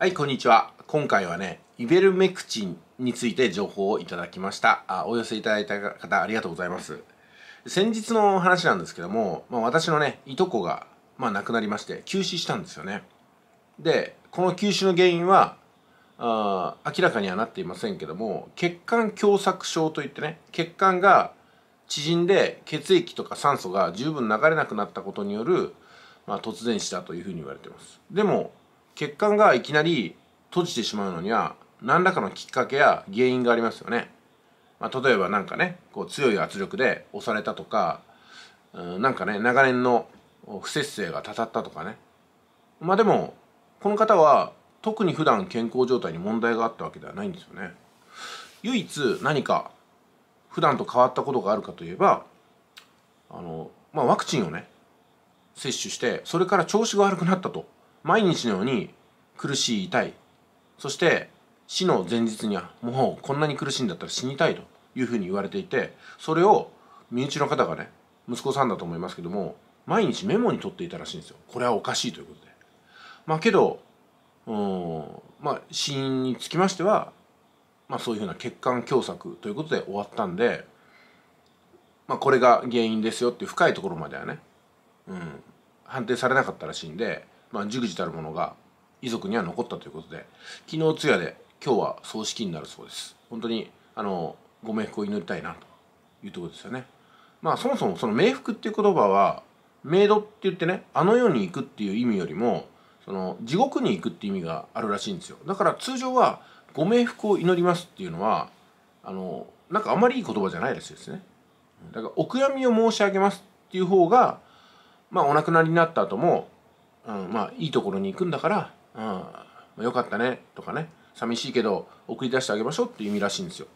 はい、こんにちは。今回はね、イベルメクチンについて情報をいただきました。あお寄せいただいた方、ありがとうございます。先日の話なんですけども、まあ、私のね、いとこが、まあ、亡くなりまして、急死したんですよね。で、この急死の原因は、あ明らかにはなっていませんけども、血管狭窄症といってね、血管が縮んで血液とか酸素が十分流れなくなったことによる、まあ、突然死だというふうに言われてます。でも、血管がいきなり閉じてしまうのには何らかのきっかけや原因がありますよね。まあ、例えば何かねこう強い圧力で押されたとかうんなんかね長年の不摂生がたたったとかねまあでもこの方は特に普段健康状態に問題があったわけではないんですよね唯一何か普段と変わったことがあるかといえばあの、まあ、ワクチンをね接種してそれから調子が悪くなったと毎日のように苦しい痛いそして死の前日にはもうこんなに苦しいんだったら死にたいというふうに言われていてそれを身内の方がね息子さんだと思いますけども毎日メモに取っていたらしいんですよこれはおかしいということでまあけどうんまあ死因につきましてはまあそういうふうな血管狭窄ということで終わったんでまあこれが原因ですよっていう深いところまではね、うん、判定されなかったらしいんでまあ、熟知たるものが遺族には残ったということで昨日通夜で今日は葬式になるそうです本当にあのご冥福を祈りたいなというところですよねまあそもそもその冥福っていう言葉は冥土って言ってねあの世に行くっていう意味よりもその地獄に行くっていう意味があるらしいんですよだから通常はご冥福を祈りますっていうのはあのなんかあまりいい言葉じゃないらしいですねだからお悔やみを申し上げますっていう方がまあお亡くなりになった後もうん、まあいいところに行くんだから、うんまよかったねとかね寂しいけど送り出してあげましょうっていう意味らしいんですよ。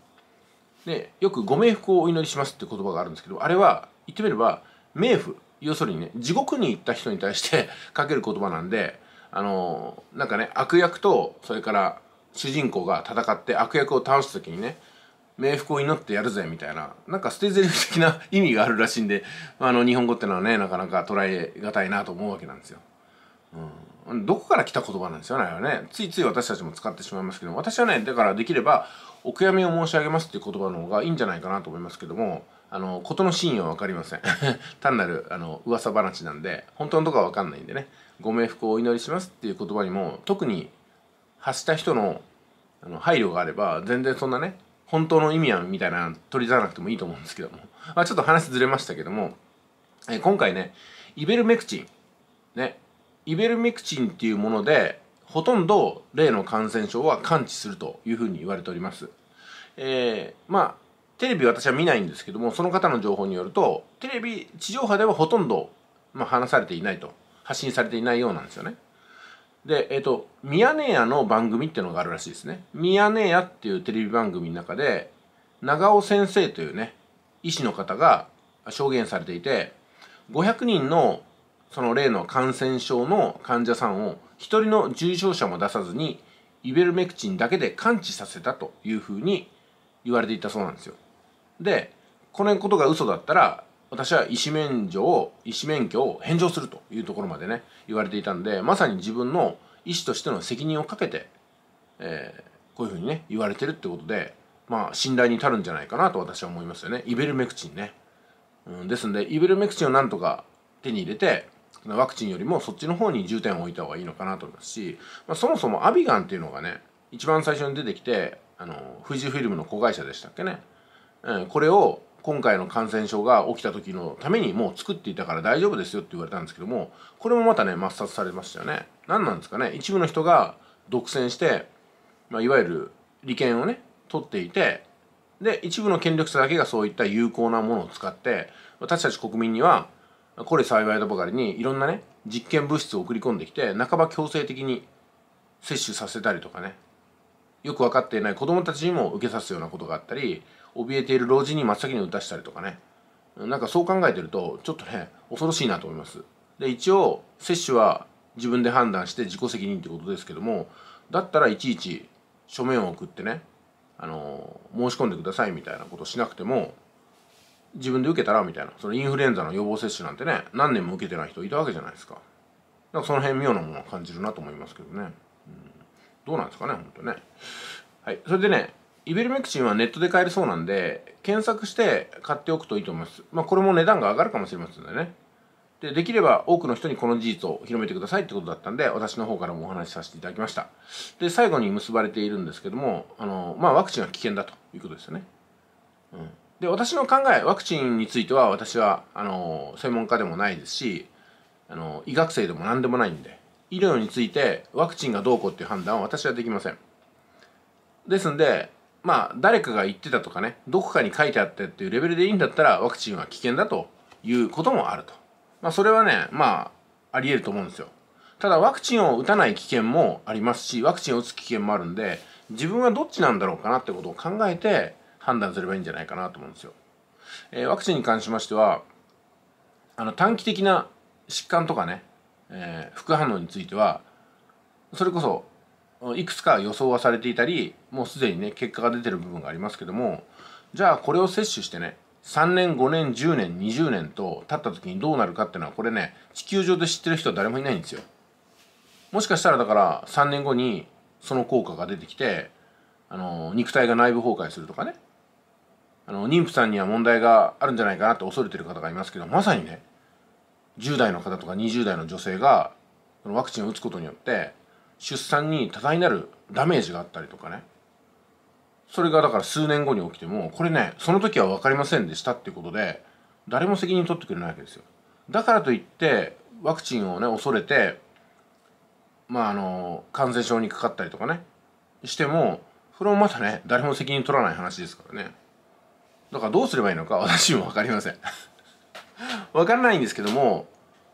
でよくご冥福をお祈りしますって言葉があるんですけどあれは言ってみれば冥府要するにね地獄に行った人に対して かける言葉なんであのー、なんかね悪役とそれから主人公が戦って悪役を倒す時にね冥福を祈ってやるぜみたいななんか捨てリフ的な意味があるらしいんであの日本語ってのはねなかなか捉え難いなと思うわけなんですよ。うん、どこから来た言葉なんですよねあれはねついつい私たちも使ってしまいますけど私はねだからできれば「お悔やみを申し上げます」っていう言葉の方がいいんじゃないかなと思いますけどもあの事の真意は分かりません 単なるあの噂話なんで本当のとこは分かんないんでねご冥福をお祈りしますっていう言葉にも特に発した人のあの配慮があれば全然そんなね本当の意味はみたいな取り出さなくてもいいと思うんですけども、まあ、ちょっと話ずれましたけども、え今回ねイベルメクチンねイベルミクチンっていうものでほとんど例の感染症は完治するというふうに言われております。えー、まあテレビ私は見ないんですけどもその方の情報によるとテレビ地上波ではほとんど、まあ、話されていないと発信されていないようなんですよね。で、えっ、ー、と、ミヤネ屋の番組っていうのがあるらしいですね。ミヤネ屋っていうテレビ番組の中で、長尾先生というね、医師の方が証言されていて、500人のその例の感染症の患者さんを1人の重症者も出さずにイベルメクチンだけで完治させたというふうに言われていたそうなんですよ。でこのことが嘘だったら私は医師免除を医師免許を返上するというところまでね言われていたんでまさに自分の医師としての責任をかけて、えー、こういうふうにね言われてるってことでまあ信頼に足るんじゃないかなと私は思いますよねイベルメクチンね。うん、ですんでイベルメクチンをなんとか手に入れてワクチンよりもそっちの方に重点を置いた方がいいのかなと思いますし、まあ、そもそもアビガンっていうのがね一番最初に出てきてあの富士フィルムの子会社でしたっけね、うん、これを今回の感染症が起きた時のためにもう作っていたから大丈夫ですよって言われたんですけどもこれもまたね抹殺されましたよね何なんですかね一部の人が独占して、まあ、いわゆる利権をね取っていてで一部の権力者だけがそういった有効なものを使って私たち国民にはこれ幸いだばかりにいろんなね実験物質を送り込んできて半ば強制的に摂取させたりとかねよく分かっていない子どもたちにも受けさすようなことがあったり怯えている老人に真っ先に打たしたりとかねなんかそう考えてるとちょっとね恐ろしいなと思いますで一応接種は自分で判断して自己責任ってことですけどもだったらいちいち書面を送ってねあの申し込んでくださいみたいなことしなくても自分で受けたらみたいなそのインフルエンザの予防接種なんてね何年も受けてない人いたわけじゃないですかんかその辺妙なものを感じるなと思いますけどね、うん、どうなんですかねほんとねはいそれでねイベルメクチンはネットで買えるそうなんで検索して買っておくといいと思いますまあこれも値段が上がるかもしれませんのでねでできれば多くの人にこの事実を広めてくださいってことだったんで私の方からもお話しさせていただきましたで最後に結ばれているんですけどもあのまあワクチンは危険だということですよねうんで私の考えワクチンについては私はあの専門家でもないですしあの医学生でも何でもないんで医療についてワクチンがどうこうっていう判断は私はできませんですんでまあ誰かが言ってたとかねどこかに書いてあってっていうレベルでいいんだったらワクチンは危険だということもあるとまあそれはねまあありえると思うんですよただワクチンを打たない危険もありますしワクチンを打つ危険もあるんで自分はどっちなんだろうかなってことを考えて判断すればいいんじゃないかなと思うんですよ。えー、ワクチンに関しましてはあの短期的な疾患とかね、えー、副反応についてはそれこそいくつか予想はされていたりもうすでにね結果が出てる部分がありますけどもじゃあこれを接種してね3年5年10年20年と経った時にどうなるかっていうのはこれね地球上で知ってる人は誰もいないんですよ。もしかしたらだから3年後にその効果が出てきてあの肉体が内部崩壊するとかねあの妊婦さんには問題があるんじゃないかなって恐れてる方がいますけどまさにね10代の方とか20代の女性がこのワクチンを打つことによって出産に多大なるダメージがあったりとかねそれがだから数年後に起きてもこれねその時は分かりませんでしたってことで誰も責任取ってくれないわけですよだからといってワクチンをね恐れてまああの感染症にかかったりとかねしてもそれもまたね誰も責任取らない話ですからね。だからどうすればいいのか 私も分かりませんわからないんですけども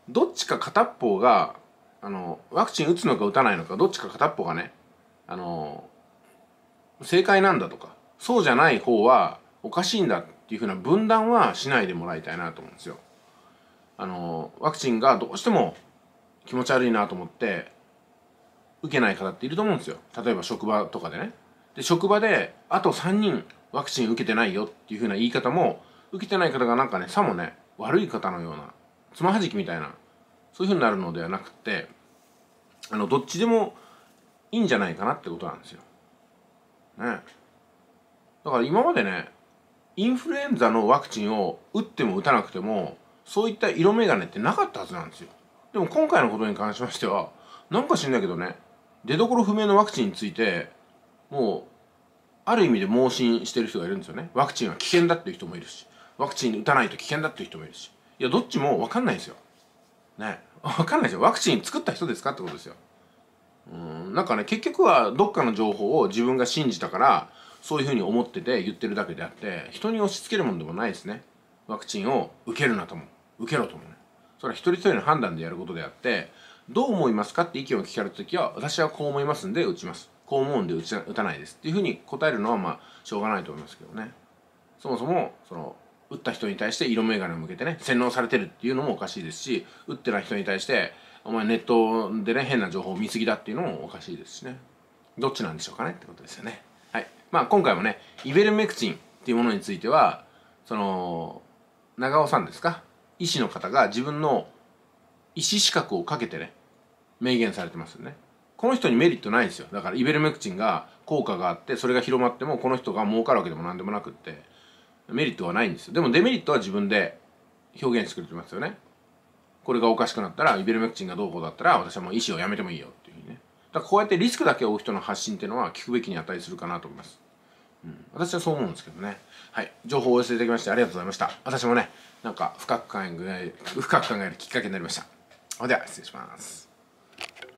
どっちか片っぽがあのワクチン打つのか打たないのかどっちか片っぽがねあの正解なんだとかそうじゃない方はおかしいんだっていうふうな分断はしないでもらいたいなと思うんですよ。あのワクチンがどうしても気持ち悪いなと思って受けない方っていると思うんですよ例えば職場とかでねで職場であと3人ワクチン受けてないよっていうふうな言い方も受けてない方がなんかねさもね悪い方のようなつまはじきみたいなそういうふうになるのではなくってあのどっちでもいいんじゃないかなってことなんですよ。ね。だから今までねインフルエンザのワクチンを打っても打たなくてもそういった色眼鏡ってなかったはずなんですよ。でも今回のことに関しましてはなんか知んないけどね出どころ不明のワクチンについてもうある意味で盲信してる人がいるんですよねワクチンは危険だっていう人もいるしワクチン打たないと危険だっていう人もいるしいやどっちも分かんないんですよね分かんないですよワクチン作った人ですかってことですようんなんかね結局はどっかの情報を自分が信じたからそういうふうに思ってて言ってるだけであって人に押し付けるもんでもないですねワクチンを受けるなとも受けろともねそれは一人一人の判断でやることであってどう思いますかって意見を聞かれた時は私はこう思いますんで打ちますこう思うんで打ち打たないですっていうふうに答えるのはまあしょうがないと思いますけどねそもそもその打った人に対して色眼鏡を向けてね洗脳されてるっていうのもおかしいですし打ってない人に対してお前ネットでね変な情報を見過ぎだっていうのもおかしいですしねどっちなんでしょうかねってことですよねはいまあ今回もねイベルメクチンっていうものについてはその長尾さんですか医師の方が自分の医師資格をかけてね明言されてますよねこの人にメリットないんですよだからイベルメクチンが効果があってそれが広まってもこの人が儲かるわけでも何でもなくってメリットはないんですよでもデメリットは自分で表現してくれてますよねこれがおかしくなったらイベルメクチンがどうこうだったら私はもう医師をやめてもいいよっていうふうにねだからこうやってリスクだけを負う人の発信っていうのは聞くべきに値するかなと思います、うん、私はそう思うんですけどねはい情報をお寄せいただきましてありがとうございました私もねなんか深く考え深く考えるきっかけになりましたでは失礼します